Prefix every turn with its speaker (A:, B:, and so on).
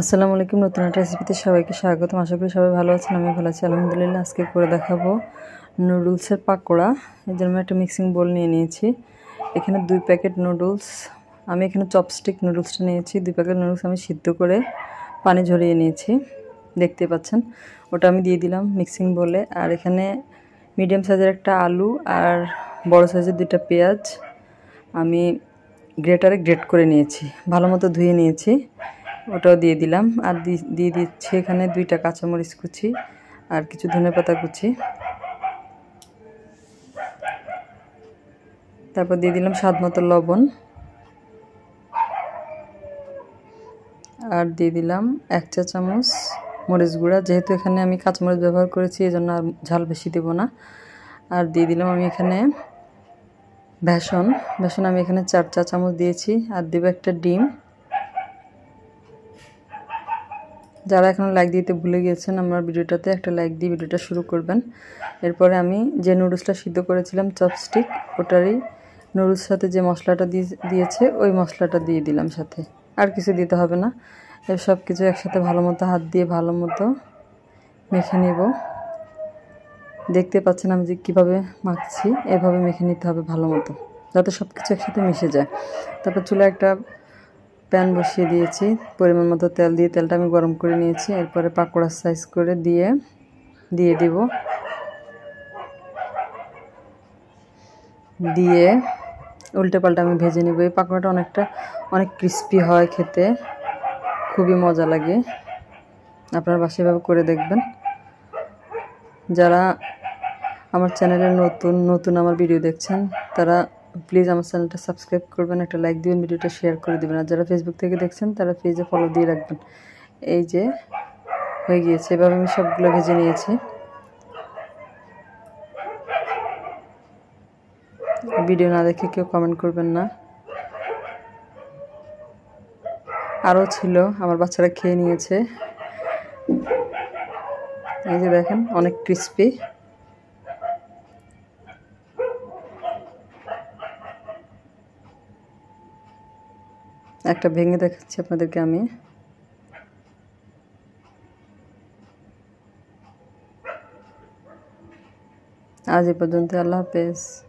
A: আসসালামু আলাইকুম নতুন একটা রেসিপিতে সবাইকে স্বাগতম আশা করি সবাই ভালো আছেন আমি ভালো আছি আলহামদুলিল্লাহ আজকে করে দেখাবো নুডলসের পাকোড়া এর জন্য একটা মিক্সিং বোল নিয়ে নিয়েছি এখানে দুই প্যাকেট নুডলস আমি এখানে চপস্টিক নুডলসটা নিয়েছি দুই প্যাকেট নুডলস আমি সিদ্ধ করে পানি ঝরিয়ে নিয়েছি দেখতে পাচ্ছেন ওটা আমি দিয়ে দিলাম মিক্সিং বোলে আর এখানে মিডিয়াম সাইজের একটা আলু আর বড় সাইজের দুইটা পেঁয়াজ আমি গ্রেটারে গ্রেট করে নিয়েছি ভালো মতো ধুয়ে নিয়েছি ওটাও দিয়ে দিলাম আর দিয়ে দিচ্ছি এখানে দুইটা কাঁচামরিচ কুচি আর কিছু ধনে পাতা কুচি তারপর দিয়ে দিলাম স্বাদ মতো লবণ আর দিয়ে দিলাম এক চা চামচ মরিচ গুঁড়া যেহেতু এখানে আমি কাঁচামরিচ ব্যবহার করেছি এই জন্য আর ঝাল বেশি দেবো না আর দিয়ে দিলাম আমি এখানে বেসন বেসন আমি এখানে চার চা চামচ দিয়েছি আর দেবো একটা ডিম যারা এখনও লাইক দিতে ভুলে গিয়েছেন আমার ভিডিওটাতে একটা লাইক দিয়ে ভিডিওটা শুরু করবেন এরপরে আমি যে নুডলসটা সিদ্ধ করেছিলাম চপস্টিক ওটারই নুডলস সাথে যে মশলাটা দিয়েছে ওই মশলাটা দিয়ে দিলাম সাথে আর কিছু দিতে হবে না এর সব কিছু একসাথে ভালো মতো হাত দিয়ে ভালো মতো মেখে নেব দেখতে পাচ্ছেন আমি যে কীভাবে মাখছি এভাবে মেখে নিতে হবে ভালো মতো যাতে সব কিছু একসাথে মিশে যায় তারপর চুলা একটা প্যান বসিয়ে দিয়েছি পরিমাণ মতো তেল দিয়ে তেলটা আমি গরম করে নিয়েছি এরপরে পাকোড়ার সাইজ করে দিয়ে দিয়ে দিব দিয়ে উল্টে পাল্টা আমি ভেজে নিব এই পাকোড়াটা অনেকটা অনেক ক্রিস্পি হয় খেতে খুবই মজা লাগে আপনারা বাসায় করে দেখবেন যারা আমার চ্যানেলে নতুন নতুন আমার ভিডিও দেখছেন তারা প্লিজ আমার চ্যানেলটা সাবস্ক্রাইব করবেন একটা লাইক দিবেন ভিডিওটা শেয়ার করে দেবেন আর যারা ফেসবুক থেকে দেখছেন তারা পেজে ফলো দিয়ে রাখবেন এই যে হয়ে গিয়েছে এভাবে আমি সবগুলো ভেজে নিয়েছি ভিডিও না দেখে কেউ কমেন্ট করবেন না আরও ছিল আমার বাচ্চারা খেয়ে নিয়েছে এই যে দেখেন অনেক ক্রিস্পি একটা ভেঙে দেখাচ্ছি আপনাদেরকে আমি আজ এ পর্যন্ত আল্লাহ হাফেজ